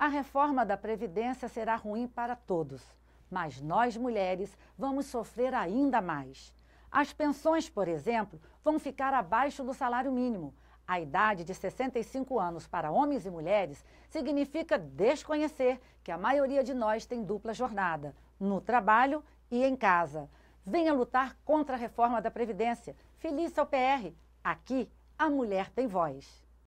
A reforma da Previdência será ruim para todos, mas nós mulheres vamos sofrer ainda mais. As pensões, por exemplo, vão ficar abaixo do salário mínimo. A idade de 65 anos para homens e mulheres significa desconhecer que a maioria de nós tem dupla jornada, no trabalho e em casa. Venha lutar contra a reforma da Previdência. Feliz ao PR. Aqui, a mulher tem voz.